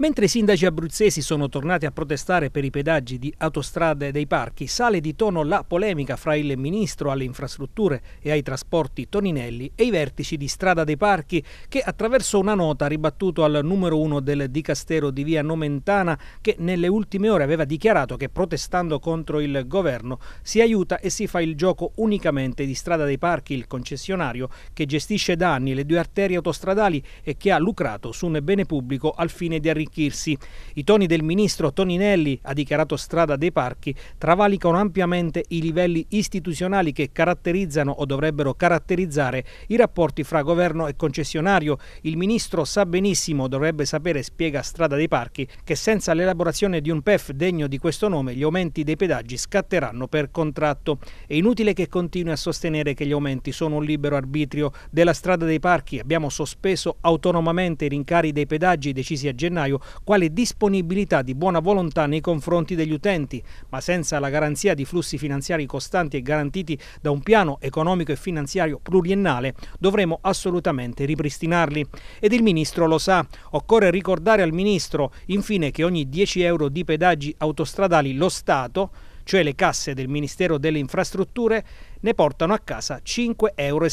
Mentre i sindaci abruzzesi sono tornati a protestare per i pedaggi di autostrade e dei parchi, sale di tono la polemica fra il ministro alle infrastrutture e ai trasporti Toninelli e i vertici di Strada dei Parchi che attraverso una nota ha ribattuto al numero uno del dicastero di via Nomentana che nelle ultime ore aveva dichiarato che protestando contro il governo si aiuta e si fa il gioco unicamente di Strada dei Parchi, il concessionario che gestisce da anni le due arterie autostradali e che ha lucrato su un bene pubblico al fine di arricchire arricchirsi. I toni del ministro Toninelli, ha dichiarato strada dei parchi, travalicano ampiamente i livelli istituzionali che caratterizzano o dovrebbero caratterizzare i rapporti fra governo e concessionario. Il ministro sa benissimo, dovrebbe sapere, spiega strada dei parchi, che senza l'elaborazione di un PEF degno di questo nome gli aumenti dei pedaggi scatteranno per contratto. È inutile che continui a sostenere che gli aumenti sono un libero arbitrio della strada dei parchi. Abbiamo sospeso autonomamente i rincari dei pedaggi decisi a gennaio quale disponibilità di buona volontà nei confronti degli utenti, ma senza la garanzia di flussi finanziari costanti e garantiti da un piano economico e finanziario pluriennale, dovremo assolutamente ripristinarli. Ed il Ministro lo sa. Occorre ricordare al Ministro, infine, che ogni 10 euro di pedaggi autostradali lo Stato cioè le casse del Ministero delle Infrastrutture, ne portano a casa 5,70 euro.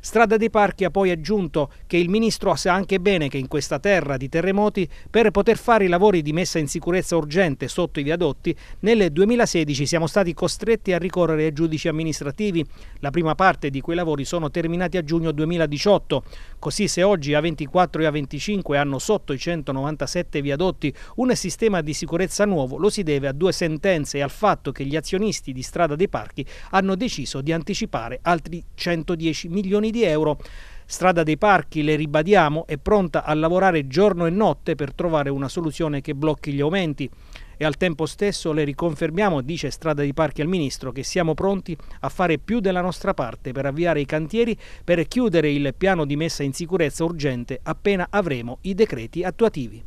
Strada dei Parchi ha poi aggiunto che il ministro sa anche bene che in questa terra di terremoti, per poter fare i lavori di messa in sicurezza urgente sotto i viadotti, nel 2016 siamo stati costretti a ricorrere ai giudici amministrativi. La prima parte di quei lavori sono terminati a giugno 2018. Così se oggi A24 e A25 hanno sotto i 197 viadotti un sistema di sicurezza nuovo, lo si deve a due sentenze e al al fatto che gli azionisti di Strada dei Parchi hanno deciso di anticipare altri 110 milioni di euro. Strada dei Parchi, le ribadiamo, è pronta a lavorare giorno e notte per trovare una soluzione che blocchi gli aumenti e al tempo stesso le riconfermiamo, dice Strada dei Parchi al Ministro, che siamo pronti a fare più della nostra parte per avviare i cantieri per chiudere il piano di messa in sicurezza urgente appena avremo i decreti attuativi.